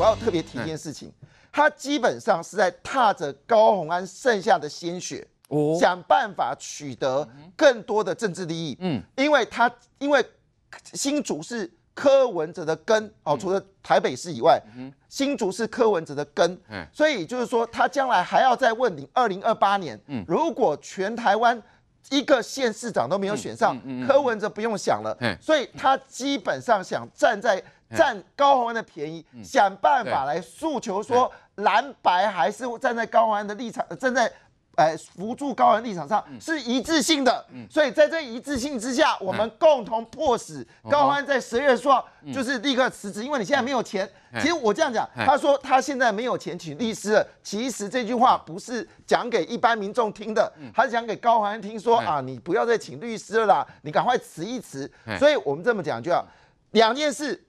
我要特别提一件事情，他基本上是在踏着高红安剩下的鲜血，想办法取得更多的政治利益。嗯，因为他因为新竹是柯文哲的根哦，除了台北市以外，新竹是柯文哲的根。嗯，所以就是说，他将来还要再问你，二零二八年。嗯，如果全台湾一个县市长都没有选上，柯文哲不用想了。嗯，所以他基本上想站在。占高宏安的便宜，想办法来诉求说蓝白还是站在高宏安的立场，站在哎扶助高宏安立场上是一致性的，所以在这一致性之下，我们共同迫使高宏安在十月说就是立刻辞职，因为你现在没有钱。其实我这样讲，他说他现在没有钱请律师，其实这句话不是讲给一般民众听的，他是讲给高宏安听，说啊你不要再请律师了啦，你赶快辞一辞。所以我们这么讲，就两件事。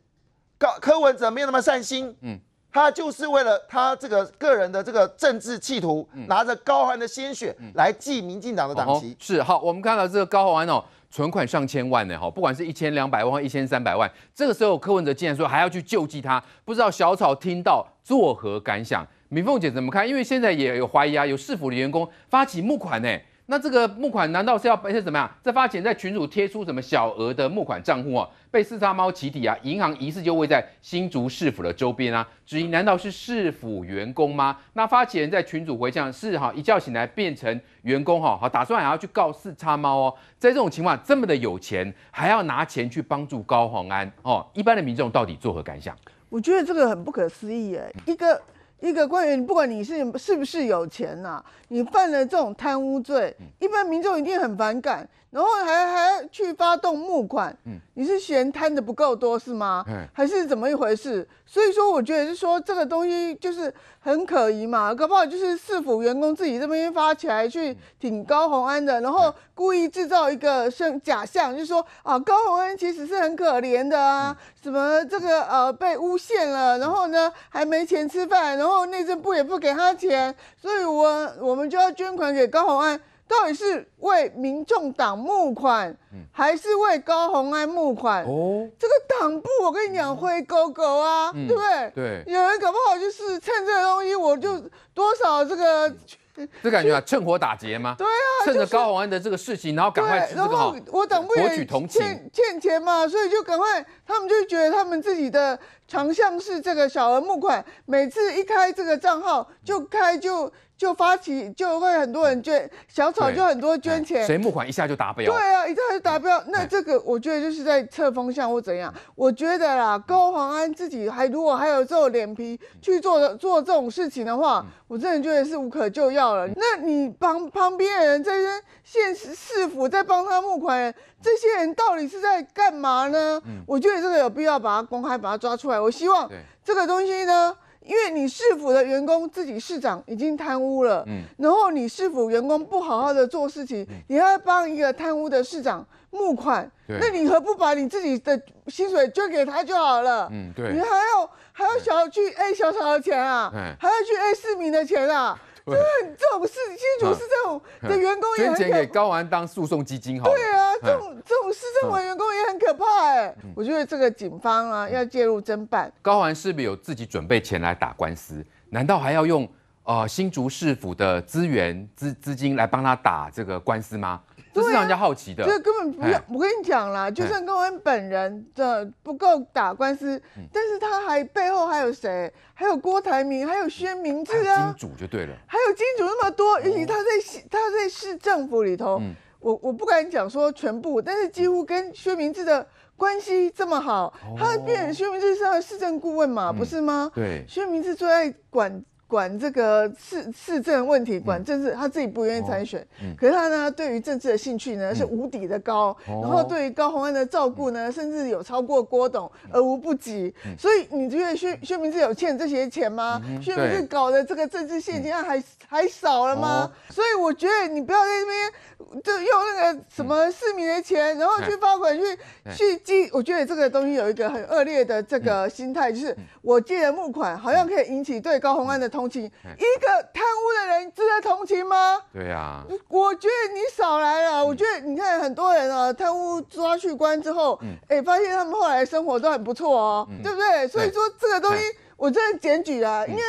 高柯文哲没有那么善心，嗯，他就是为了他这个个人的这个政治企图，拿着高宏的鲜血来祭民进党的党旗。是好，我们看到这个高宏安哦，存款上千万呢，哈，不管是一千两百万或一千三百万，这个时候柯文哲竟然说还要去救济他，不知道小草听到作何感想？敏凤姐怎么看？因为现在也有怀疑啊，有市府的员工发起募款呢。那这个募款难道是要被成怎么样？在发起在群主贴出什么小额的募款账户啊，被四叉猫起底啊，银行疑似就位在新竹市府的周边啊，质疑难道是市府员工吗？那发起人在群主回呛是哈，一觉醒来变成员工哈，好，打算还要去告四叉猫哦，在这种情况这么的有钱，还要拿钱去帮助高黄安哦，一般的民众到底作何感想？我觉得这个很不可思议哎，一个。一个官员，不管你是是不是有钱呐，你犯了这种贪污罪，一般民众一定很反感。然后还还去发动募款，你是嫌贪的不够多是吗？还是怎么一回事？所以说，我觉得是说这个东西就是很可疑嘛，搞不好就是市府员工自己这边发起来去挺高宏安的，然后故意制造一个像假象，就说啊，高宏安其实是很可怜的啊，什么这个呃被诬陷了，然后呢还没钱吃饭，然后内政部也不给他钱，所以我我们就要捐款给高宏安。到底是为民众党募款，还是为高宏安募款？哦，这个党部，我跟你讲，灰狗狗啊，对不对？对，有人搞不好就是趁这东西，我就多少这个，这感觉啊，趁火打劫吗？对啊，趁着高宏安的这个事情，然后赶快吃这个，我党部也欠欠钱嘛，所以就赶快。他们就觉得他们自己的强项是这个小额募款，每次一开这个账号就开就就发起就会很多人捐，小草就很多捐钱，所募款一下就达标。对啊，一下就达标。那这个我觉得就是在测风向或怎样。我觉得啦，高黄安自己还如果还有这种脸皮去做做这种事情的话，我真的觉得是无可救药了。那你旁旁边人在县市府在帮他募款。这些人到底是在干嘛呢？嗯，我觉得这个有必要把它公开，把它抓出来。我希望这个东西呢，因为你市府的员工自己市长已经贪污了，嗯，然后你市府员工不好好的做事情，你还帮一个贪污的市长募款，那你何不把你自己的薪水捐给他就好了？嗯，你还要还要要去 A 小小的钱啊，还要去 A 市民的钱啊。就 很这种事，新竹市政府的员工捐钱给高安当诉讼基金，好。对啊，这种这种市政府员工也很可怕哎。我觉得这个警方啊要介入侦办，高安是不是有自己准备钱来打官司？难道还要用呃新竹市府的资源资资金来帮他打这个官司吗？这是让人好奇的，就根本不要。我跟你讲啦，就算高恩本人的不够打官司，但是他还背后还有谁？还有郭台铭，还有薛明志啊。金主就对了，还有金主那么多，以及他在他在市政府里头，我我不敢讲说全部，但是几乎跟薛明志的关系这么好，他的别人薛明志是他的市政顾问嘛，不是吗？对，薛明志最爱管。管这个市市政问题，管政治，他自己不愿意参选，可是他呢，对于政治的兴趣呢是无底的高，然后对于高宏安的照顾呢，甚至有超过郭董而无不及。所以你觉得薛薛明志有欠这些钱吗？薛明志搞的这个政治现金案还还少了吗？所以我觉得你不要在那边就用那个什么市民的钱，然后去罚款去去借，我觉得这个东西有一个很恶劣的这个心态，就是我借了募款好像可以引起对高宏安的同。同情一个贪污的人值得同情吗？对呀，我觉得你少来了。我觉得你看很多人啊，贪污抓去关之后，哎，发现他们后来生活都很不错哦，对不对？所以说这个东西，我真的检举啊，因为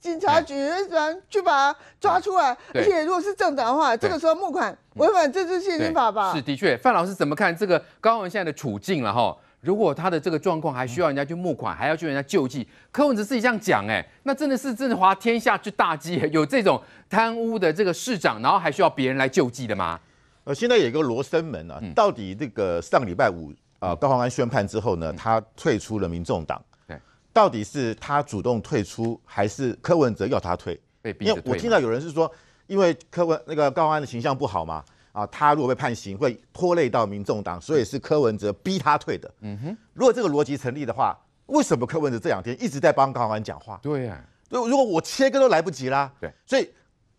警察局居然去把抓出来，而且如果是正当的话，这个时候募款违反这治现金法吧？是的确，范老师怎么看这个高文现在的处境了哈？如果他的这个状况还需要人家去募款，还要去人家救济，柯文哲自己这样讲哎，那真的是振华天下之大忌，有这种贪污的这个市长，然后还需要别人来救济的吗？呃，现在有一个罗生门啊，到底这个上礼拜五啊，高宏安宣判之后呢，他退出了民众党，到底是他主动退出，还是柯文哲要他退？被逼？因为我听到有人是说，因为柯文那个高宏安的形象不好嘛。啊，他如果被判刑，会拖累到民众党，所以是柯文哲逼他退的。嗯哼，如果这个逻辑成立的话，为什么柯文哲这两天一直在帮高浩安讲话？对呀，所如果我切割都来不及啦。对，所以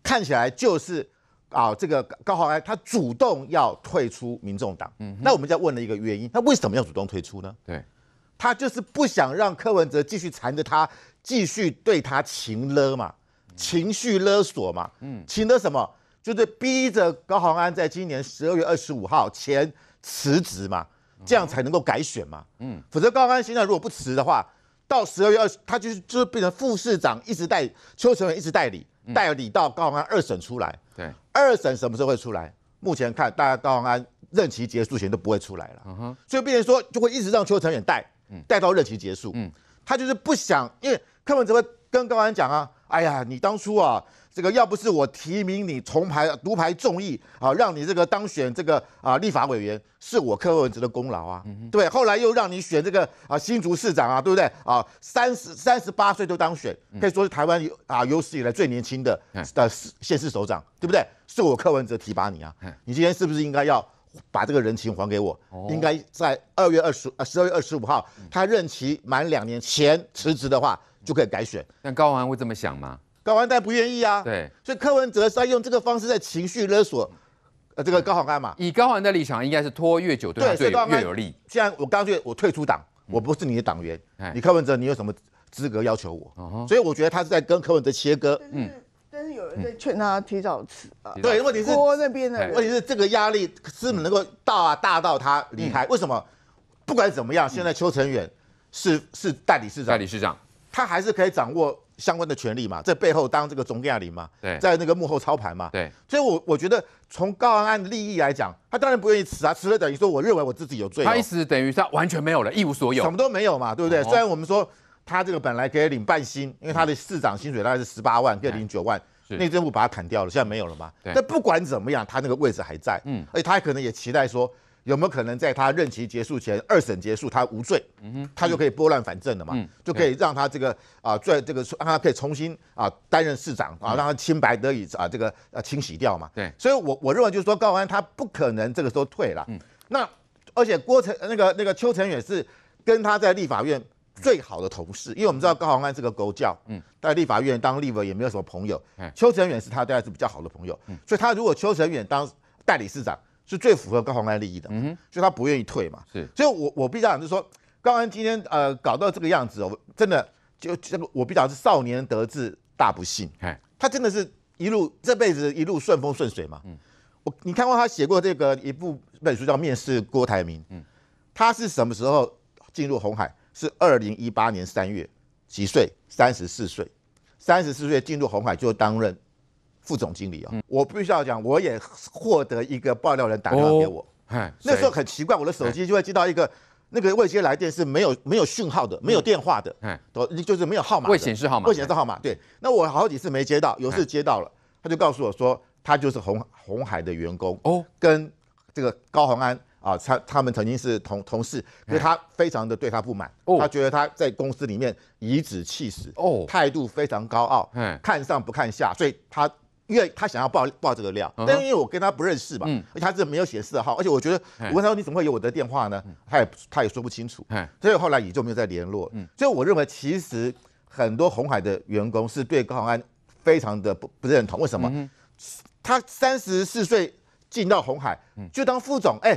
看起来就是啊，这个高浩安他主动要退出民众党。嗯，那我们再问了一个原因，他为什么要主动退出呢？对，他就是不想让柯文哲继续缠着他，继续对他情勒嘛，情绪勒索嘛。嗯，情勒什么？就是逼着高鸿安在今年十二月二十五号前辞职嘛，这样才能够改选嘛。嗯，否则高鸿安现在如果不辞的话，到十二月二他就是就是变成副市长，一直代邱成远一直代理，代理到高鸿安二审出来。对，二审什么时候会出来？目前看，大家高鸿安任期结束前都不会出来了。嗯哼，所以变成说就会一直让邱成远带，带到任期结束。嗯，他就是不想，因为柯文哲跟高鸿安讲啊，哎呀，你当初啊。这个要不是我提名你重排独排众议啊，让你这个当选这个啊立法委员，是我柯文哲的功劳啊，对。后来又让你选这个啊新竹市长啊，对不对？啊，三十三十八岁就当选，可以说是台湾啊有史以来最年轻的的市县市首长，对不对？是我柯文哲提拔你啊。你今天是不是应该要把这个人情还给我？应该在二月二十呃十二月二十五号他任期满两年前辞职的话，就可以改选。但高鸿安会这么想吗？高环代不愿意啊，对，所以柯文哲在用这个方式在情绪勒索，呃，这个高宏安嘛。以高环的立场，应该是拖越久对越有利。既然我干脆我退出党，我不是你的党员，你柯文哲，你有什么资格要求我？所以我觉得他是在跟柯文哲切割。嗯，但是有人在劝他提早辞啊。对，问题是郭那边的问题是这个压力是能够大大到他离开？为什么？不管怎么样，现在邱成远是是代理市长，代理市长，他还是可以掌握。相关的权利嘛，在背后当这个总代理嘛，在那个幕后操盘嘛，对。所以，我我觉得从高案安利益来讲，他当然不愿意辞啊，辞了等于说，我认为我自己有罪，他辞等于他完全没有了，一无所有，什么都没有嘛，对不对？虽然我们说他这个本来可以领半薪，因为他的市长薪水大概是十八万，可以领九万，内政部把他砍掉了，现在没有了嘛。但不管怎么样，他那个位置还在，嗯，而且他可能也期待说。有没有可能在他任期结束前，二审结束他无罪，嗯哼，他就可以拨乱反正了嘛，就可以让他这个啊，最这个让他可以重新啊担任市长啊，让他清白得以啊这个呃清洗掉嘛？对，所以，我我认为就是说高宏安他不可能这个时候退了，嗯，那而且郭成那个那个邱成远是跟他在立法院最好的同事，因为我们知道高宏安是个狗叫，嗯，在立法院当立委也没有什么朋友，邱成远是他大他是比较好的朋友，所以他如果邱成远当代理市长。是最符合高鸿安利益的，嗯，所以他不愿意退嘛，是，所以我我比较是说，高安今天呃搞到这个样子哦，真的就这我比较是少年得志大不幸，他真的是一路这辈子一路顺风顺水嘛，嗯，我你看过他写过这个一部一本书叫《面试郭台铭》，嗯，他是什么时候进入红海？是二零一八年三月，几岁？三十四岁，三十四岁进入红海就担任。副总经理啊，我必须要讲，我也获得一个爆料人打电话给我，哎，那时候很奇怪，我的手机就会接到一个那个未接来电，是没有没有讯号的，没有电话的，嗯，都就是没有号码，未显示号码，未显示号码，对。那我好几次没接到，有次接到了，他就告诉我说，他就是红红海的员工，哦，跟这个高洪安啊，他他们曾经是同同事，所以他非常的对他不满，哦，他觉得他在公司里面颐指气使，哦，态度非常高傲，嗯，看上不看下，所以他。因为他想要爆爆这个料，但因为我跟他不认识嘛，而他这没有显示号，而且我觉得我问他说你怎么会有我的电话呢？他也他也说不清楚，所以后来也就没有再联络。所以我认为其实很多红海的员工是对高洪安非常的不不认同。为什么？他三十四岁进到红海就当副总，哎，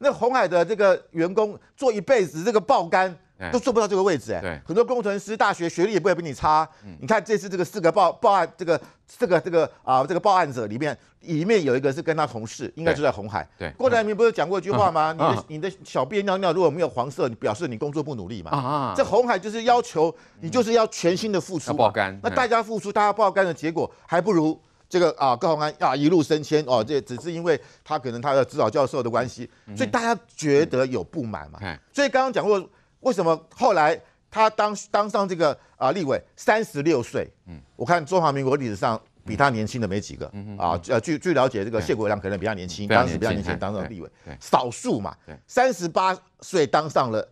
那红海的这个员工做一辈子这个爆肝。都做不到这个位置哎，对，很多工程师大学学历也不会比你差。你看这次这个四个报报案，这个四个这个啊，这个报案者里面，里面有一个是跟他同事，应该就在红海。对，郭台铭不是讲过一句话吗？你的你的小便尿尿如果没有黄色，你表示你工作不努力嘛。啊啊！这红海就是要求你就是要全新的付出。爆肝。那大家付出，大家爆肝的结果，还不如这个啊，高红安啊一路升迁哦。这只是因为他可能他的指导教授的关系，所以大家觉得有不满嘛。所以刚刚讲过。为什么后来他当当上这个啊立委，三十六岁，嗯，我看中华民国历史上比他年轻的没几个，啊，呃，据据了解，这个谢国良可能比较年轻，当时比较年轻当上立委，少数嘛，三十八岁当上了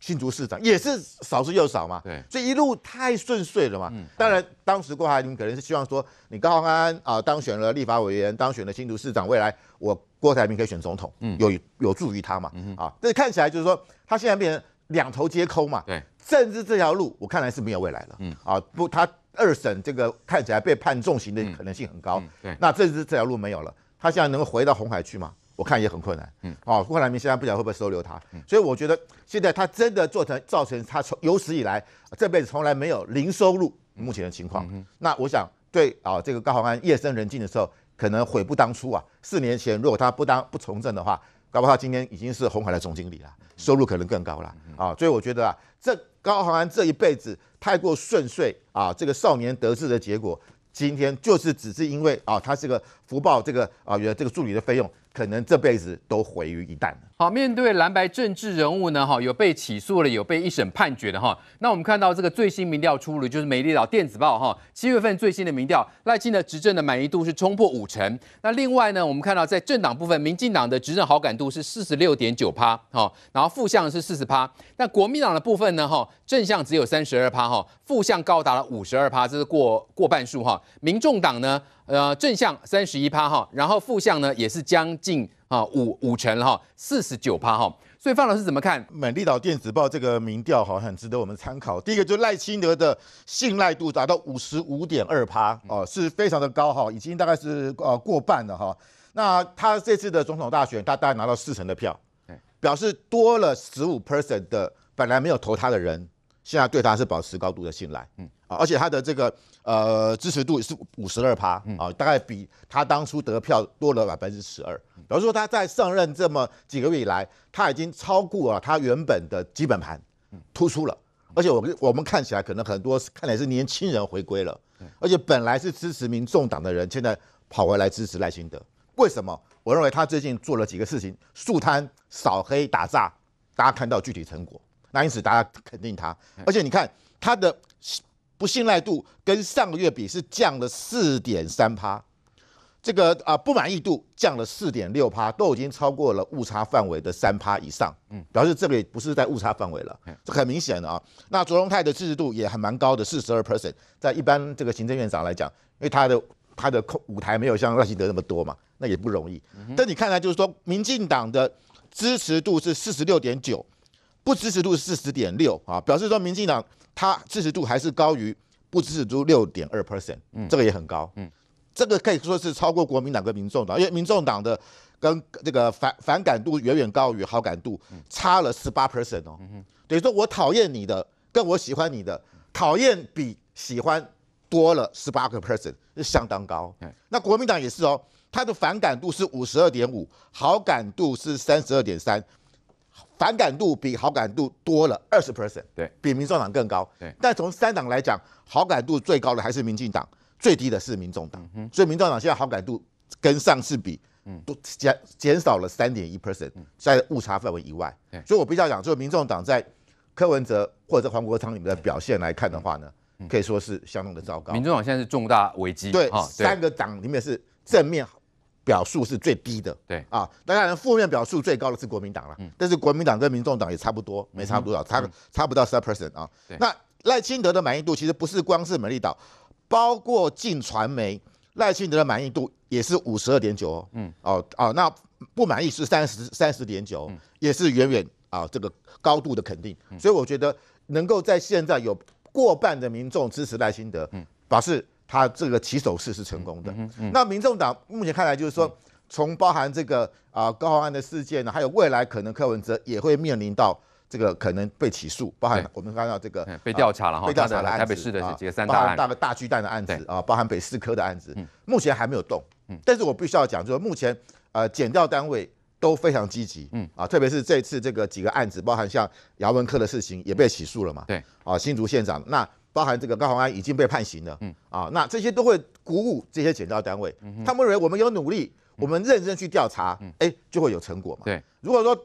新竹市长，也是少之又少嘛，对，所以一路太顺遂了嘛，当然当时郭台铭可能是希望说，你高安啊当选了立法委员，当选了新竹市长，未来我郭台铭可以选总统，有有助于他嘛，啊，但是看起来就是说他现在变成。两头皆空嘛，对，政治这条路我看来是没有未来了。嗯啊，不，他二审这个看起来被判重刑的可能性很高，对，那政治这条路没有了，他现在能够回到红海去吗？我看也很困难，嗯哦，郭台铭现在不晓得会不会收留他，所以我觉得现在他真的做成，造成他从有史以来这辈子从来没有零收入目前的情况，那我想对啊，这个高鸿安夜深人静的时候可能悔不当初啊，四年前如果他不当不从政的话。搞不好今天已经是红海的总经理了，收入可能更高了啊！所以我觉得啊，这高行安这一辈子太过顺遂啊，这个少年得志的结果，今天就是只是因为啊，他是个福报，这个啊，来这个助理的费用。可能这辈子都毁于一旦好，面对蓝白政治人物呢，哈，有被起诉了，有被一审判决的哈。那我们看到这个最新民调出炉，就是《美丽岛电子报》哈，七月份最新的民调，赖清德执政的满意度是冲破五成。那另外呢，我们看到在政党部分，民进党的执政好感度是四十六点九趴，哈，然后负向是四十趴。那国民党的部分呢，哈，正向只有三十二趴，哈，负向高达了五十二趴，这是过过半数哈。民众党呢，呃，正向三十一趴，哈，然后负向呢也是将近。近啊五五成哈，四十九趴哈，所以范老师怎么看美丽岛电子报这个民调？哈，很值得我们参考。第一个就赖清德的信赖度达到五十五点二趴，哦，是非常的高哈，已经大概是呃过半了哈。那他这次的总统大选，他大概拿到四成的票，表示多了十五 percent 的本来没有投他的人，现在对他是保持高度的信赖。嗯。而且他的这个呃支持度是五十二趴啊，大概比他当初得票多了百分之十二。比如说他在上任这么几个月以来，他已经超过了他原本的基本盘，突出了。而且我我们看起来可能很多，看来是年轻人回归了。而且本来是支持民众党的人，现在跑回来支持赖清德，为什么？我认为他最近做了几个事情，树摊扫黑打诈，大家看到具体成果，那因此大家肯定他。而且你看他的。不信赖度跟上个月比是降了四点三趴，这个啊不满意度降了四点六趴，都已经超过了误差范围的三趴以上，嗯，表示这里不是在误差范围了，这很明显的啊。那卓荣泰的支持度也很蛮高的，四十二 percent，在一般这个行政院长来讲，因为他的他的空舞台没有像赖清德那么多嘛，那也不容易。但你看来就是说，民进党的支持度是四十六点九。不支持度四十点六啊，表示说民进党它支持度还是高于不支持度六点二 percent，嗯，这个也很高，嗯，这个可以说是超过国民党跟民众党，因为民众党的跟这个反反感度远远高于好感度，差了十八 percent 哦，等于说我讨厌你的，跟我喜欢你的，讨厌比喜欢多了十八个 percent，是相当高。那国民党也是哦，它的反感度是五十二点五，好感度是三十二点三。反感度比好感度多了二十 percent，对，比民众党更高。对，但从三党来讲，好感度最高的还是民进党，最低的是民众党。所以民进党现在好感度跟上次比，嗯，减减少了三点一 percent，在误差范围以外。所以我比较讲，就民众党在柯文哲或者黄国昌里面的表现来看的话呢，可以说是相当的糟糕。民众党现在是重大危机。对，三个党里面是正面。表述是最低的，对啊，当然负面表述最高的是国民党了，但是国民党跟民众党也差不多，没差多少，差差不到二 percent 啊。那赖清德的满意度其实不是光是美丽岛，包括近传媒，赖清德的满意度也是五十二点九哦，嗯哦啊，那不满意是三十三十点九，也是远远啊这个高度的肯定。所以我觉得能够在现在有过半的民众支持赖清德，嗯，表示。他这个起手式是成功的。那民众党目前看来就是说，从包含这个啊高浩安的事件呢，还有未来可能柯文哲也会面临到这个可能被起诉，包含我们刚刚这个被调查了哈，被调查的台北市的大个大巨蛋的案子啊，包含北四科的案子，目前还没有动。但是我必须要讲，就是目前呃减调单位都非常积极，嗯啊，特别是这次这个几个案子，包含像姚文科的事情也被起诉了嘛，对，啊新竹县长那。包含这个高行安已经被判刑了，嗯啊，那这些都会鼓舞这些检调单位，他们认为我们有努力，我们认真去调查，哎，就会有成果嘛。对，如果说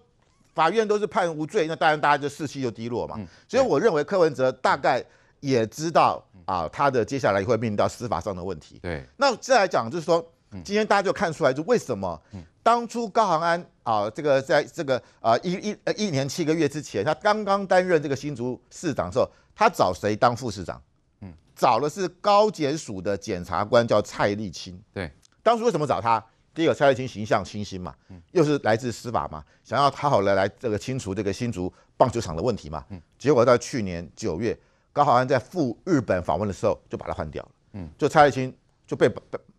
法院都是判无罪，那当然大家就士气就低落嘛。所以我认为柯文哲大概也知道啊，他的接下来会面临到司法上的问题。对，那再来讲就是说，今天大家就看出来就为什么当初高行安啊，这个在这个啊一一一年七个月之前，他刚刚担任这个新竹市长的时候。他找谁当副市长？嗯，找的是高检署的检察官，叫蔡立清。对，当初为什么找他？第一个，蔡立清形象清新嘛，又是来自司法嘛，想要好好的来这个清除这个新竹棒球场的问题嘛。嗯，结果在去年九月，高雄安在赴日本访问的时候，就把他换掉了。嗯，就蔡立清就被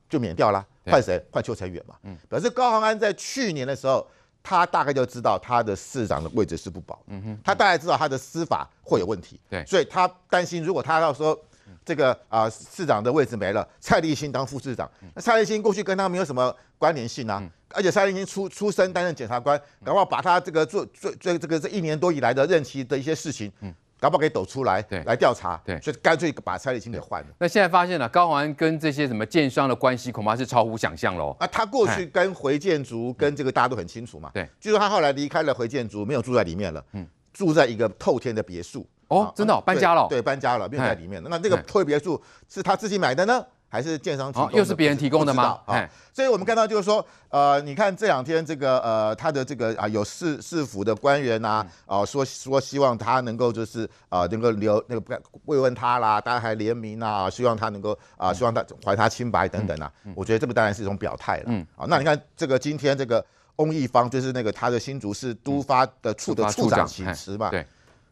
就免掉了，换谁？换邱臣远嘛。嗯，表示高雄安在去年的时候。他大概就知道他的市长的位置是不保，嗯哼，他大概知道他的司法会有问题，对，所以他担心如果他要说这个啊市长的位置没了，蔡立新当副市长，那蔡立新过去跟他没有什么关联性啊，而且蔡立新出出身担任检察官，然后把他这个做最最这个这一年多以来的任期的一些事情，搞不好可以抖出来，来调查，所以干脆把蔡立青给换了。那现在发现了高宏跟这些什么建商的关系，恐怕是超乎想象喽。那他过去跟回建筑跟这个大家都很清楚嘛。对，就他后来离开了回建筑，没有住在里面了，住在一个透天的别墅。哦，真的搬家了？对，搬家了，有在里面。那那个透别墅是他自己买的呢？还是建商提供，又是别人提供的吗？啊，所以我们看到就是说，呃，你看这两天这个呃，他的这个啊，有市市府的官员呐，哦，说说希望他能够就是啊，能够留那个慰问他啦，大家还联名啊，希望他能够啊，希望他还他清白等等啊，我觉得这个当然是一种表态了啊。那你看这个今天这个翁义芳，就是那个他的新竹市都发的处的处长请辞嘛，对。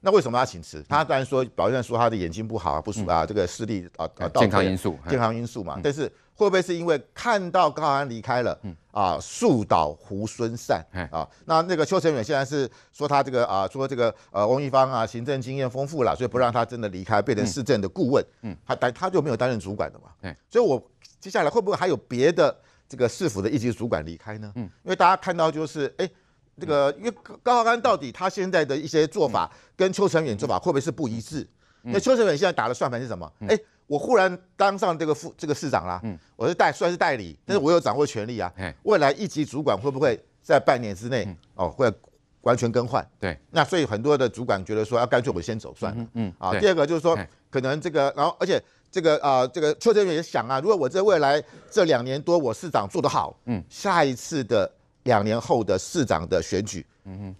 那为什么要请辞？他当然说，保证说他的眼睛不好，不熟啊，这个视力啊啊，健康因素，健康因素嘛。但是会不会是因为看到高安离开了，啊，树倒猢狲散啊？那那个邱成远现在是说他这个啊，说这个呃翁一芳啊，行政经验丰富了，所以不让他真的离开，变成市政的顾问，嗯，他担他就没有担任主管的嘛。对，所以我接下来会不会还有别的这个市府的一级主管离开呢？嗯，因为大家看到就是哎。这个因为高高浩安到底，他现在的一些做法跟邱成远做法会不会是不一致？那邱成远现在打的算盘是什么？哎，我忽然当上这个副这个市长啦，我是代算是代理，但是我有掌握权力啊。未来一级主管会不会在半年之内哦会完全更换？对，那所以很多的主管觉得说，要干脆我先走算了。嗯，啊，第二个就是说，可能这个，然后而且这个啊，这个邱成远也想啊，如果我在未来这两年多我市长做得好，嗯，下一次的。两年后的市长的选举，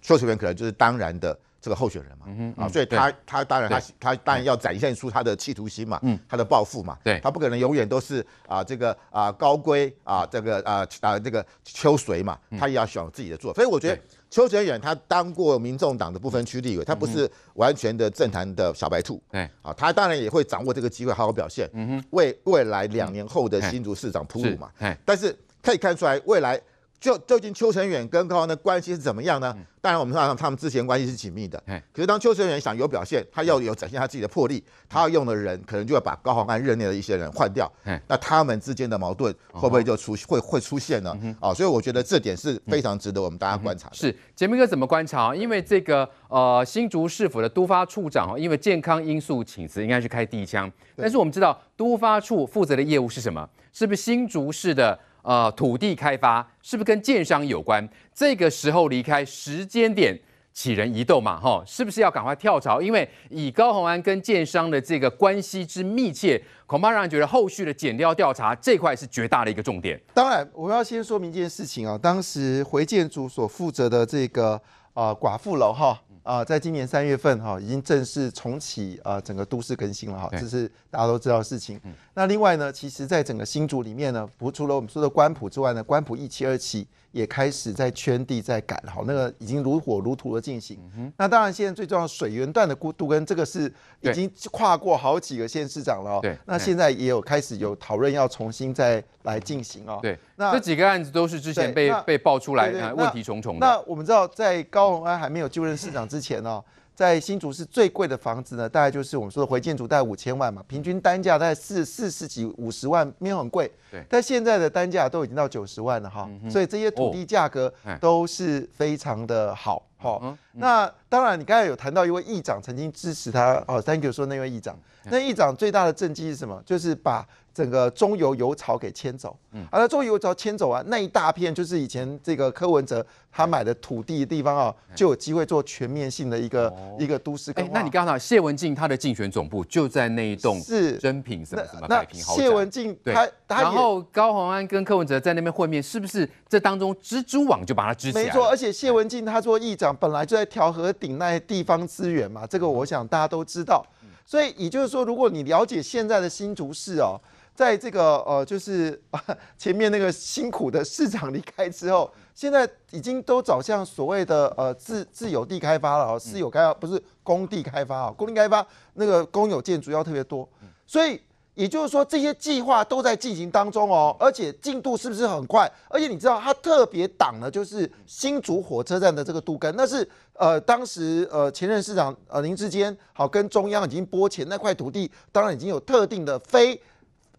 邱世远可能就是当然的这个候选人嘛，啊，所以他他当然他他当然要展现出他的企图心嘛，他的抱负嘛，他不可能永远都是啊这个啊高规啊这个啊啊这个邱水嘛，他也要选自己的做，所以我觉得邱泽远他当过民众党的不分区立委，他不是完全的政坛的小白兔，啊，他当然也会掌握这个机会好好表现，为未来两年后的新竹市长铺路嘛，但是可以看出来未来。就究竟邱成远跟高宏安关系是怎么样呢？当然，我们说他们之前关系是紧密的。可是当邱成远想有表现，他要有展现他自己的魄力，他要用的人可能就要把高宏安任内的一些人换掉。那他们之间的矛盾会不会就出会会出现呢？啊，所以我觉得这点是非常值得我们大家观察。是，杰明哥怎么观察？因为这个呃新竹市府的都发处长，因为健康因素请辞，应该是开第一枪。但是我们知道，都发处负责的业务是什么？是不是新竹市的？呃，土地开发是不是跟建商有关？这个时候离开时间点，杞人疑动嘛，哈，是不是要赶快跳槽？因为以高鸿安跟建商的这个关系之密切，恐怕让人觉得后续的减调调查这块是绝大的一个重点。当然，我要先说明一件事情啊，当时回建组所负责的这个呃寡妇楼哈。啊，在今年三月份哈，已经正式重启啊，整个都市更新了哈，这是大家都知道的事情。那另外呢，其实，在整个新竹里面呢，不除了我们说的官埔之外呢，官埔一期、二期。也开始在圈地、在赶，好那个已经如火如荼的进行。那当然，现在最重要水源段的过度，跟这个是已经跨过好几个县市长了。对，那现在也有开始有讨论要重新再来进行哦。对，那这几个案子都是之前被被爆出来，问题重重。那我们知道，在高鸿安还没有就任市长之前呢。在新竹市最贵的房子呢，大概就是我们说的回建筑，大概五千万嘛，平均单价在四四十几五十万，没有很贵。对，但现在的单价都已经到九十万了哈，所以这些土地价格都是非常的好哈。那当然，你刚才有谈到一位议长曾经支持他哦，thank you 说那位议长，那议长最大的政绩是什么？就是把。整个中油油槽给迁走，嗯，啊，中油油槽迁走啊，那一大片就是以前这个柯文哲他买的土地的地方啊，就有机会做全面性的一个一个都市规划。哎，那你刚刚谢文静他的竞选总部就在那一栋是珍品什么什么太平豪宅。谢文静他他然后高鸿安跟柯文哲在那边会面，是不是这当中蜘蛛网就把它支起来？没错，而且谢文静他做议长本来就在调和顶那些地方资源嘛，这个我想大家都知道。所以也就是说，如果你了解现在的新竹市哦。在这个呃，就是 前面那个辛苦的市长离开之后，现在已经都走向所谓的呃自自有地开发了哦，私有开发不是公地开发啊，公地开发那个公有建筑要特别多，所以也就是说这些计划都在进行当中哦，而且进度是不是很快？而且你知道他特别挡的就是新竹火车站的这个渡根，那是呃当时呃前任市长呃林志坚好跟中央已经拨钱那块土地，当然已经有特定的非。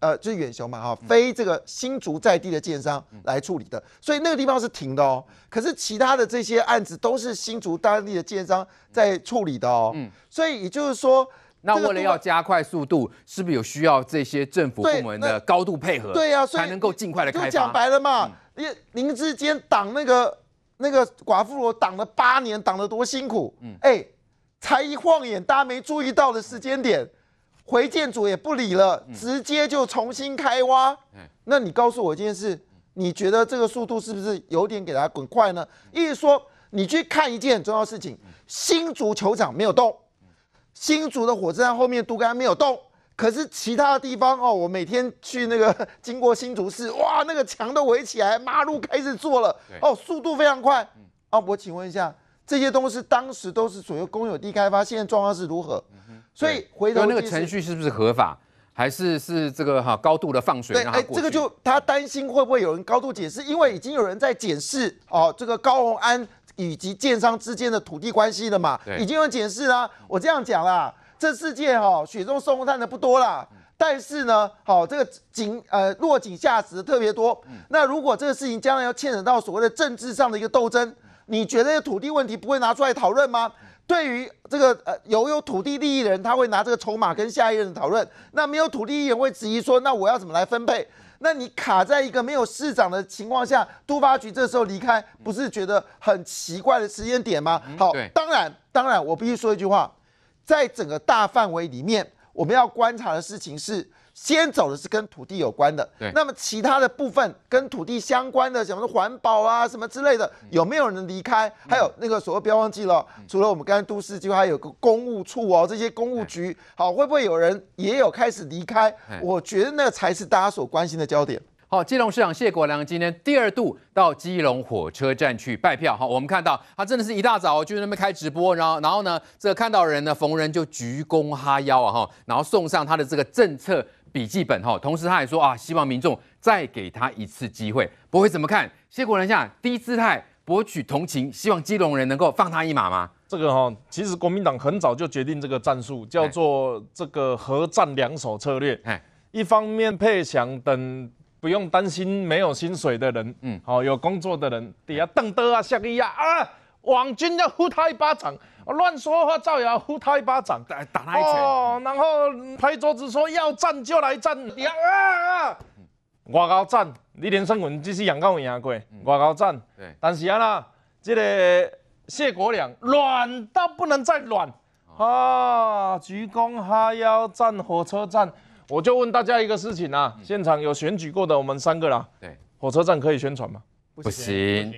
呃，就是远雄嘛，哈，非这个新竹在地的建商来处理的，所以那个地方是停的哦。可是其他的这些案子都是新竹当地的建商在处理的哦。嗯，所以也就是说，那为了要加快速度，是不是有需要这些政府部门的高度配合？对呀，才能够尽快的开发。讲白了嘛，林林志坚挡那个那个寡妇罗挡了八年，挡得多辛苦，嗯，哎，才一晃眼，大家没注意到的时间点。回建组也不理了，直接就重新开挖。嗯，那你告诉我一件事，你觉得这个速度是不是有点给他滚快呢？意思说，你去看一件很重要事情，新足球场没有动，新竹的火车站后面都干没有动，可是其他的地方哦，我每天去那个 经过新竹市，哇，那个墙都围起来，马路开始做了，哦，速度非常快。哦，我请问一下，这些东西当时都是属于公有地开发，现在状况是如何？所以回头那个程序是不是合法，还是是这个哈高度的放水？对，哎，这个就他担心会不会有人高度解释，因为已经有人在检视哦，这个高鸿安以及建商之间的土地关系了嘛？已经有检视啦。我这样讲啦，这世界哈雪中送炭的不多啦，但是呢，好这个井呃落井下石特别多。那如果这个事情将来要牵扯到所谓的政治上的一个斗争，你觉得土地问题不会拿出来讨论吗？对于这个呃有有土地利益的人，他会拿这个筹码跟下一任讨论。那没有土地利益人会质疑说，那我要怎么来分配？那你卡在一个没有市长的情况下，都发局这时候离开，不是觉得很奇怪的时间点吗？好，当然，当然，我必须说一句话，在整个大范围里面，我们要观察的事情是。先走的是跟土地有关的，对，那么其他的部分跟土地相关的，什么环保啊，什么之类的，有没有人离开？还有那个所谓不要忘记了，除了我们刚才都市局，还有个公务处哦，这些公务局，好，会不会有人也有开始离开？我觉得那才是大家所关心的焦点。好，基隆市长谢国良今天第二度到基隆火车站去拜票，好，我们看到他真的是一大早就在那边开直播，然后然后呢，这个看到人呢，逢人就鞠躬哈腰啊哈，然后送上他的这个政策。笔记本哈，同时他也说啊，希望民众再给他一次机会，不会怎么看？谢国人，下低姿态博取同情，希望基隆人能够放他一马吗？这个哈，其实国民党很早就决定这个战术，叫做这个“合战两手策略”。哎，一方面配享等不用担心没有薪水的人，嗯，好有工作的人，底下等德啊，像一样啊，网军要呼他一巴掌。乱说话造谣，呼他一巴掌，打他一拳，然后拍桌子说要战就来战。啊啊！我交战，你连胜文只是赢到赢过我交战，对。但是啊啦，这个谢国梁软到不能再软啊，鞠躬哈腰站火车站。我就问大家一个事情啊，现场有选举过的我们三个啦，对。火车站可以宣传吗？不行。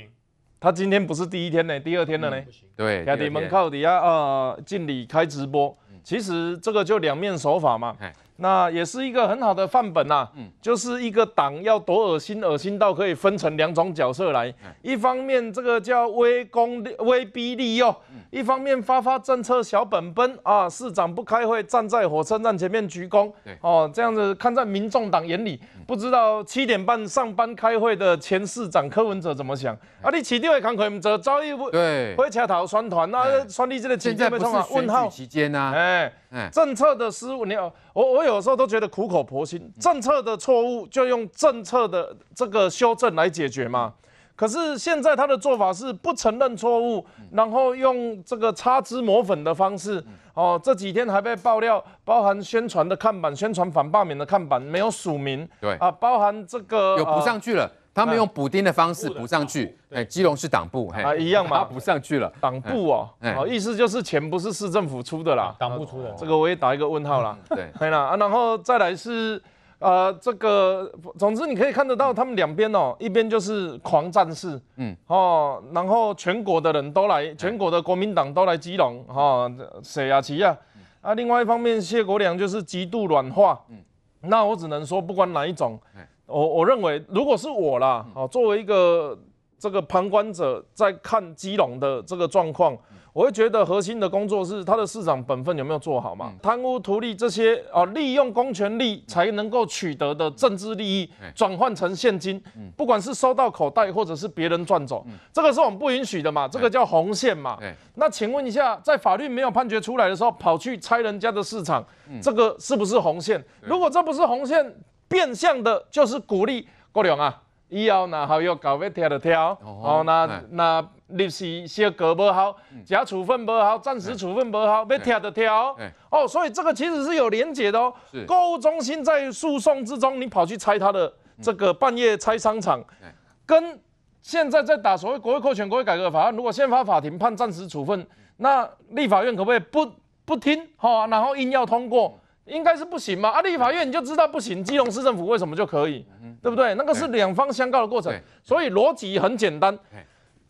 他今天不是第一天呢，第二天了呢。对，亚迪门靠底下啊，经理开直播，其实这个就两面手法嘛。那也是一个很好的范本呐，嗯，就是一个党要多恶心，恶心到可以分成两种角色来，一方面这个叫威攻威逼利诱，一方面发发政策小本本啊，市长不开会，站在火车站前面鞠躬，哦，这样子看在民众党眼里，不知道七点半上班开会的前市长柯文哲怎么想，啊，你起地位扛柯文则遭遇不对会下逃双团那双立这个钱都被中啊，问号期间啊，哎。政策的失误，你我我有时候都觉得苦口婆心。政策的错误就用政策的这个修正来解决嘛。可是现在他的做法是不承认错误，然后用这个擦脂抹粉的方式。哦，这几天还被爆料，包含宣传的看板、宣传反罢免的看板没有署名。对啊，包含这个有补上去了。他们用补丁的方式补上去，哎，基隆是党部，啊，一样嘛，补上去了，党部哦，哦，意思就是钱不是市政府出的啦，党部出的，这个我也打一个问号啦。对，没了啊，然后再来是，呃，这个，总之你可以看得到，他们两边哦，一边就是狂战士，嗯，哦，然后全国的人都来，全国的国民党都来基隆，哈，谁亚齐啊，啊，另外一方面，谢国良就是极度软化，嗯，那我只能说，不管哪一种。我我认为，如果是我啦，啊，作为一个这个旁观者在看基隆的这个状况，我会觉得核心的工作是他的市长本分有没有做好嘛？贪污图利这些啊，利用公权力才能够取得的政治利益转换成现金，不管是收到口袋或者是别人赚走，这个是我们不允许的嘛？这个叫红线嘛？那请问一下，在法律没有判决出来的时候，跑去拆人家的市场，这个是不是红线？如果这不是红线？变相的就是鼓励国梁啊，以后然后要搞被贴的条，哦那那利息写告不好，假处分不好，暂时处分不好被贴的条，哦所以这个其实是有连结的哦。购物中心在诉讼之中，你跑去拆他的这个半夜拆商场，跟现在在打所谓国会扩权、国会改革法案，如果宪法法庭判暂时处分，那立法院可不可以不不听哈，然后硬要通过？应该是不行嘛啊！立法院你就知道不行，基隆市政府为什么就可以，对不对？那个是两方相告的过程，所以逻辑很简单。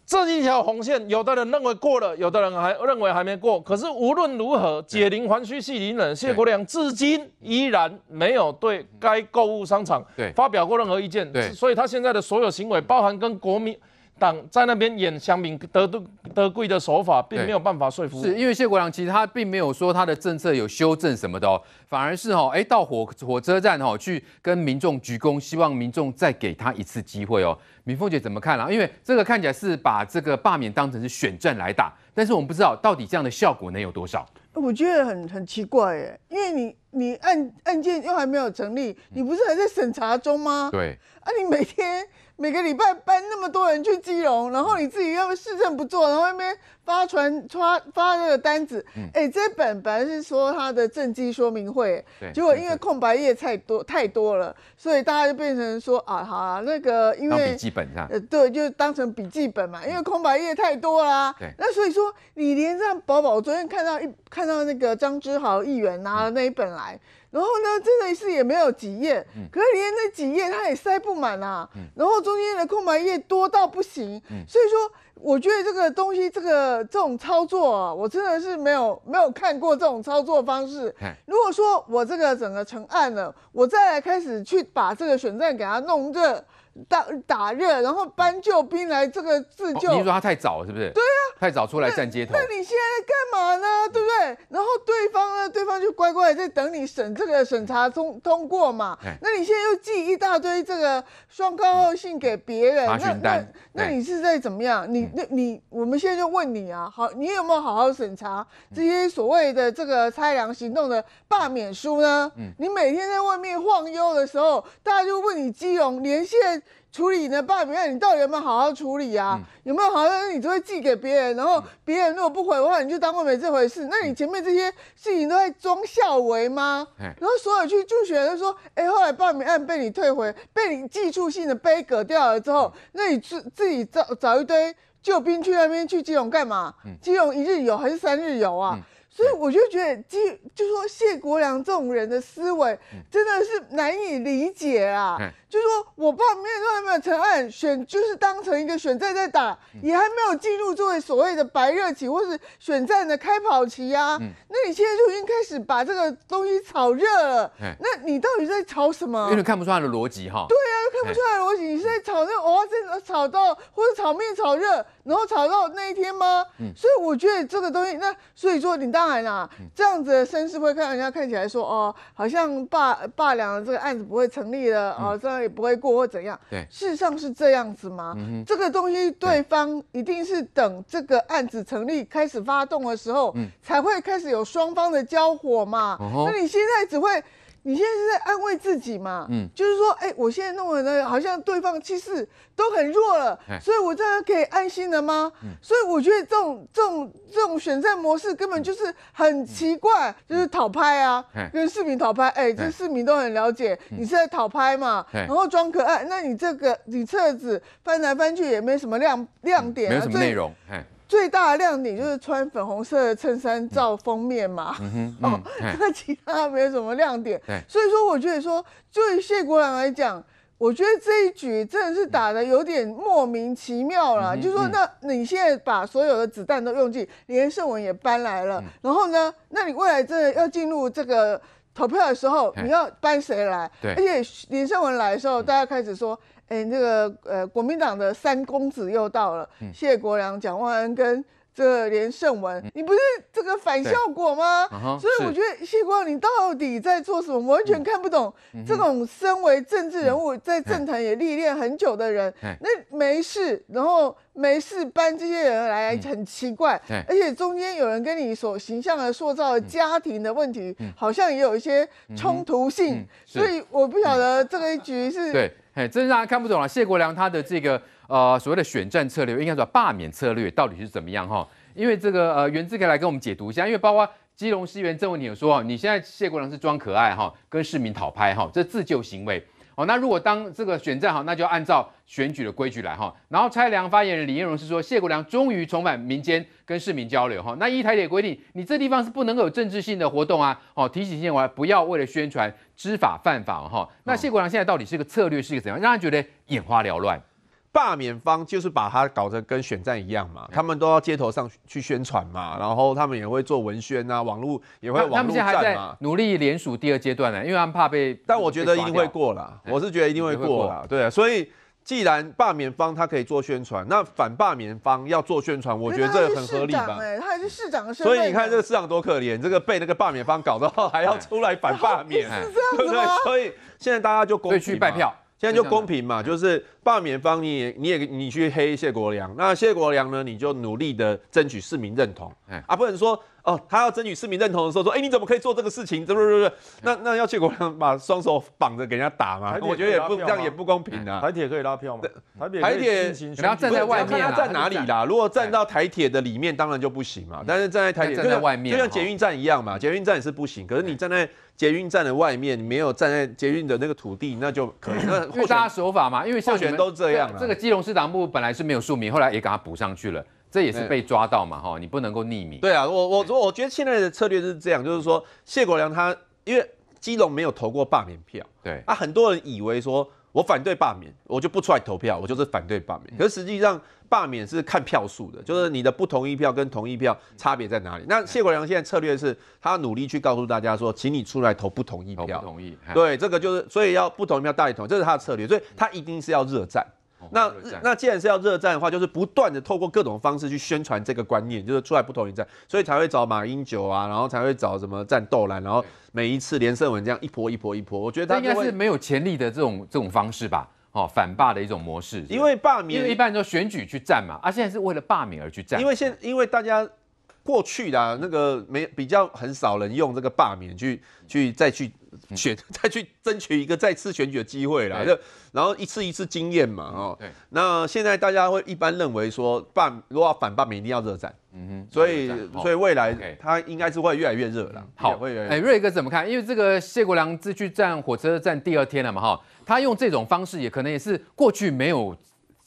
这一条红线，有的人认为过了，有的人还认为还没过。可是无论如何，解铃还须系铃人。谢国良至今依然没有对该购物商场发表过任何意见。所以他现在的所有行为，包含跟国民。党在那边演乡民得都得贵的手法，并没有办法说服。是因为谢国良其实他并没有说他的政策有修正什么的哦，反而是哦，哎，到火火车站哦去跟民众鞠躬，希望民众再给他一次机会哦。敏凤姐怎么看了？因为这个看起来是把这个罢免当成是选战来打，但是我们不知道到底这样的效果能有多少。我觉得很很奇怪耶，因为你。你案案件又还没有成立，你不是还在审查中吗？对。啊，你每天每个礼拜搬那么多人去基隆，然后你自己又市政不做，然后那边发传发发那个单子。哎，这本本来是说他的政绩说明会，结果因为空白页太多太多了，所以大家就变成说啊，好，啊，那个因为笔记本上，呃，对，就当成笔记本嘛，因为空白页太多啦。对。那所以说，你连上宝宝昨天看到一看到那个张之豪议员拿了那一本。来，然后呢，真的是也没有几页，嗯，可是连那几页它也塞不满啊，嗯，然后中间的空白页多到不行，嗯，所以说，我觉得这个东西，这个这种操作啊，我真的是没有没有看过这种操作方式。如果说我这个整个成案了，我再来开始去把这个选战给它弄热。打打热，然后搬救兵来这个自救。你说他太早了，是不是？对啊，太早出来站街头。那你现在在干嘛呢？对不对？然后对方呢？对方就乖乖在等你审这个审查通通过嘛。那你现在又寄一大堆这个双高号信给别人。那那那你是在怎么样？你那你我们现在就问你啊，好，你有没有好好审查这些所谓的这个拆梁行动的罢免书呢？嗯，你每天在外面晃悠的时候，大家就问你基隆连线。处理你的报名案，你到底有没有好好处理啊？有没有好像你只会寄给别人，然后别人如果不回的话，你就当过没这回事？那你前面这些事情都在装孝为吗？然后所有去助学人说，哎，后来报名案被你退回，被你寄出性的被割掉了之后，那你自自己找找一堆救兵去那边去基隆干嘛？基隆一日游还是三日游啊？所以我就觉得，就就说谢国良这种人的思维真的是难以理解啊。就说我爸没有没有成案，选就是当成一个选战在打，也还没有进入作为所谓的白热期或是选战的开跑期啊。那你现在就已经开始把这个东西炒热了，那你到底在炒什么？有点看不出他的逻辑哈。对啊，看不出来逻辑，你是在炒那个哦，在炒到或者炒面炒热，然后炒到那一天吗？所以我觉得这个东西，那所以说你当。这样子，的声势会看人家看起来说哦，好像霸霸两这个案子不会成立了，啊，这样也不会过或怎样？对，事实上是这样子吗？这个东西对方一定是等这个案子成立开始发动的时候，才会开始有双方的交火嘛。那你现在只会。你现在是在安慰自己嘛？嗯，就是说，哎，我现在弄得好像对方气势都很弱了，所以我这样可以安心了吗？嗯，所以我觉得这种这种这种选战模式根本就是很奇怪，就是讨拍啊，跟市民讨拍，哎，就是市民都很了解，你是在讨拍嘛，然后装可爱，那你这个你册子翻来翻去也没什么亮亮点，没什么内容。最大的亮点就是穿粉红色的衬衫照封面嘛，哦，那其他没有什么亮点。对，所以说我觉得说，对以谢国良来讲，我觉得这一局真的是打的有点莫名其妙了。就说，那你现在把所有的子弹都用尽，连胜文也搬来了，然后呢，那你未来真的要进入这个投票的时候，你要搬谁来？对，而且连胜文来的时候，大家开始说。哎，这个呃，国民党的三公子又到了，谢国良、蒋万恩跟这连胜文，你不是这个反效果吗？所以我觉得谢光，你到底在做什么？完全看不懂。这种身为政治人物，在政坛也历练很久的人，那没事，然后没事搬这些人来，很奇怪。而且中间有人跟你所形象的塑造的家庭的问题，好像也有一些冲突性，所以我不晓得这个一局是。哎，真是让大家看不懂了。谢国良他的这个呃所谓的选战策略，应该说罢免策略到底是怎么样哈？因为这个呃，袁志凯来跟我们解读一下。因为包括基隆西园政郑你有说哦，你现在谢国良是装可爱哈，跟市民讨拍哈，这自救行为。好，那如果当这个选战好，那就按照选举的规矩来哈。然后蔡良发言人李彦荣是说，谢国良终于重返民间跟市民交流哈。那一、台也规定，你这地方是不能够有政治性的活动啊。好，提醒县国不要为了宣传知法犯法哈。那谢国良现在到底是个策略，是一个怎样，让人觉得眼花缭乱？罢免方就是把他搞得跟选战一样嘛，他们都要街头上去宣传嘛，然后他们也会做文宣啊，网络也会网络战嘛。努力联署第二阶段呢，因为他们怕被，但我觉得一定会过了，我是觉得一定会过了，对。所以既然罢免方他可以做宣传，那反罢免方要做宣传，我觉得这很合理吧？他还是市长的所以你看这个市长多可怜，这个被那个罢免方搞到还要出来反罢免，对不对？所以现在大家就公拜票，现在就公平嘛，就是。罢免方，你你也你去黑谢国良，那谢国良呢，你就努力的争取市民认同。哎，啊不能说哦，他要争取市民认同的时候，说哎你怎么可以做这个事情？对不对？不，那那要谢国良把双手绑着给人家打嘛？我觉得也不这样也不公平啊。台铁可以拉票吗？台铁，台铁，你要站在外面他站哪里啦？如果站到台铁的里面，当然就不行嘛。但是站在台铁，站在外面，就像捷运站一样嘛。捷运站也是不行，可是你站在捷运站的外面，你没有站在捷运的那个土地，那就可以。那大家手法嘛，因为候选。都这样，这个基隆市党部本来是没有署名，后来也给他补上去了，这也是被抓到嘛，哈，你不能够匿名。对啊，我我我，我觉得现在的策略是这样，就是说谢国良他因为基隆没有投过罢免票，对啊，很多人以为说。我反对罢免，我就不出来投票，我就是反对罢免。可是实际上，罢免是看票数的，就是你的不同意票跟同意票差别在哪里？那谢国良现在策略是，他努力去告诉大家说，请你出来投不同意票。不同意。对，这个就是所以要不同意票大于同意，这是他的策略，所以他一定是要热战。那那既然是要热战的话，就是不断的透过各种方式去宣传这个观念，就是出来不同意战，所以才会找马英九啊，然后才会找什么战斗兰，然后每一次连胜文这样一波一波一波，我觉得他应该是没有潜力的这种这种方式吧，哦，反霸的一种模式，因为罢免一般都选举去战嘛，而现在是为了罢免而去战，因为现因为大家。过去的那个没比较很少人用这个罢免去去再去选 再去争取一个再次选举的机会啦，就然后一次一次经验嘛，哦，那现在大家会一般认为说罢，如果反罢免一定要热战，嗯哼，所以所以未来它应该是会越来越热了。好，哎，瑞哥怎么看？因为这个谢国良自去站火车站第二天了嘛，哈，他用这种方式也可能也是过去没有。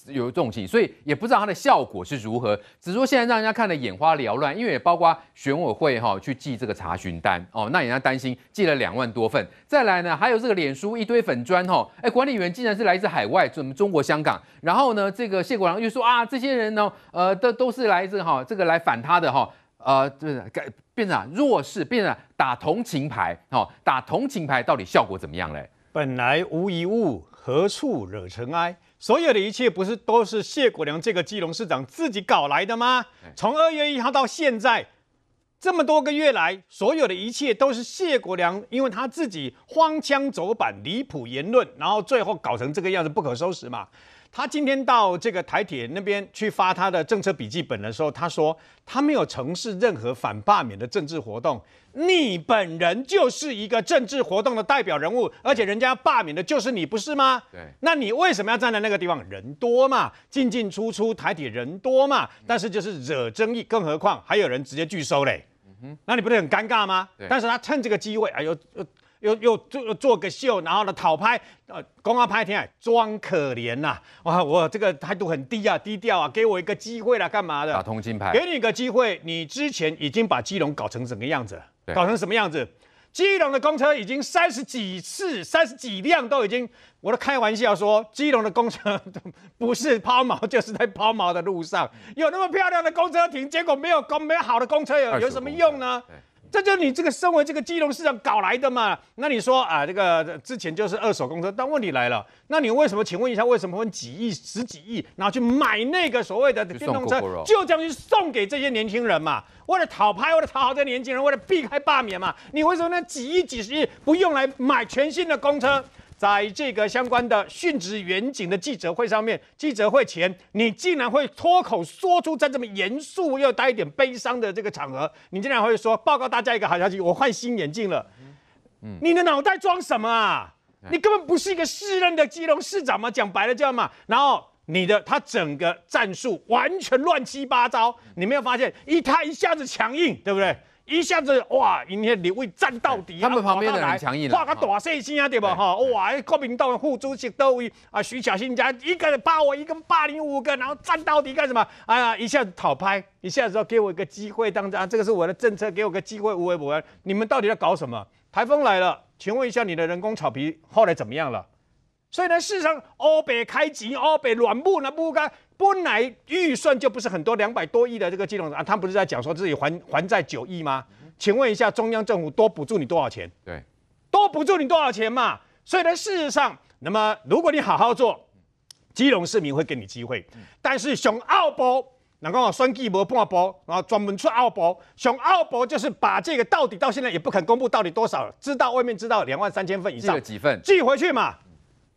有重情所以也不知道它的效果是如何。只说现在让人家看的眼花缭乱，因为也包括选委会哈去寄这个查询单哦，那人家担心寄了两万多份。再来呢，还有这个脸书一堆粉砖哈，哎，管理员竟然是来自海外，怎么中国香港？然后呢，这个谢国良又说啊，这些人呢，呃，都都是来自哈这个来反他的哈，呃，这改变成弱势，变成打同情牌，哈，打同情牌到底效果怎么样嘞？本来无一物，何处惹尘埃？所有的一切不是都是谢国良这个基隆市长自己搞来的吗？从二月一号到现在，这么多个月来，所有的一切都是谢国良，因为他自己荒腔走板、离谱言论，然后最后搞成这个样子，不可收拾嘛。他今天到这个台铁那边去发他的政策笔记本的时候，他说他没有从事任何反罢免的政治活动。你本人就是一个政治活动的代表人物，而且人家罢免的就是你，不是吗？对。那你为什么要站在那个地方？人多嘛，进进出出台铁人多嘛，但是就是惹争议。更何况还有人直接拒收嘞。嗯哼。那你不是很尴尬吗？对。但是他趁这个机会，哎呦，又又做做个秀，然后呢讨拍，呃，公安拍天装可怜呐，哇，我这个态度很低啊，低调啊，给我一个机会啦，干嘛的？打通金牌，给你一个机会，你之前已经把基隆搞成什么样子？搞成什么样子？基隆的公车已经三十几次，三十几辆都已经，我都开玩笑说，基隆的公车 不是抛锚，就是在抛锚的路上。有那么漂亮的公车停，结果没有公，没有好的公车有，有什么用呢？这就是你这个身为这个金融市长搞来的嘛？那你说啊，这个之前就是二手公车，但问题来了，那你为什么？请问一下，为什么几亿、十几亿，然后去买那个所谓的电动车，就这样去送给这些年轻人嘛？为了讨拍，为了讨好这年轻人，为了避开罢免嘛？你为什么那几亿、几十亿不用来买全新的公车？在这个相关的殉职远景的记者会上面，记者会前，你竟然会脱口说出在这么严肃又带一点悲伤的这个场合，你竟然会说报告大家一个好消息，我换新眼镜了。你的脑袋装什么啊？你根本不是一个市任的基隆市长嘛，讲白了叫嘛。然后你的他整个战术完全乱七八糟，你没有发现？一他一下子强硬，对不对？一下子哇！今天你会站到底，他们旁边的人强硬了，画个大细声啊，对不？哈哇！国民党副主席都位啊，徐小新家一个霸我，一个霸你，五个然后站到底干什么？哎呀，一下子讨拍，一下子说给我一个机会，当着这个是我的政策，给我个机会，无为不为。你们到底在搞什么？台风来了，请问一下你的人工草皮后来怎么样了？所以呢，事实上，欧北开局，欧北软木呢，不该本来预算就不是很多，两百多亿的这个金融啊，他不是在讲说自己还还债九亿吗？请问一下，中央政府多补助你多少钱？对，多补助你多少钱嘛？所以呢，事实上，那么如果你好好做，基隆市民会给你机会，但是熊澳博，那个啊，孙记博半博，然后专门出澳博，熊澳博就是把这个到底到现在也不肯公布到底多少，知道外面知道两万三千份以上，寄了几份，寄回去嘛。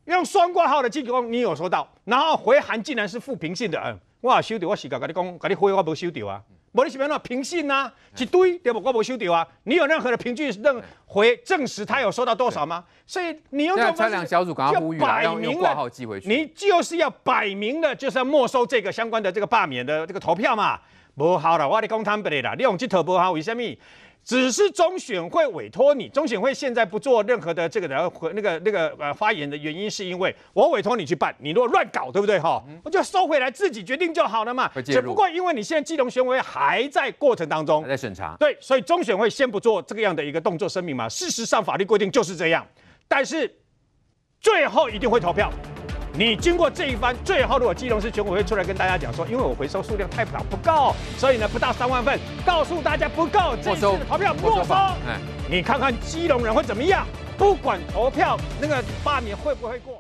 用双挂号的进攻，你有收到？然后回函竟然是付平信的，嗯，我也收到，我是家跟你讲，跟你回我没收到啊，没你什么那平信啊一堆，对我我没收到啊，你有任何的凭据认回证实他有收到多少吗？所以你用这，那测量小组刚刚无语了，要双挂号寄回去，你就是要摆明了就是要没收这个相关的这个罢免的这个投票嘛？不好了，我你共产党了，你用这套挂好，为什么？只是中选会委托你，中选会现在不做任何的这个然后和那个那个呃发言的原因，是因为我委托你去办，你如果乱搞，对不对哈？我就收回来自己决定就好了嘛。只不过因为你现在基隆选委还在过程当中，还在审查，对，所以中选会先不做这个样的一个动作声明嘛。事实上法律规定就是这样，但是最后一定会投票。你经过这一番，最后如果基隆市选委会出来跟大家讲说，因为我回收数量太少不够，所以呢不到三万份，告诉大家不够，这次投票不收。你看看基隆人会怎么样？不管投票那个罢免会不会过。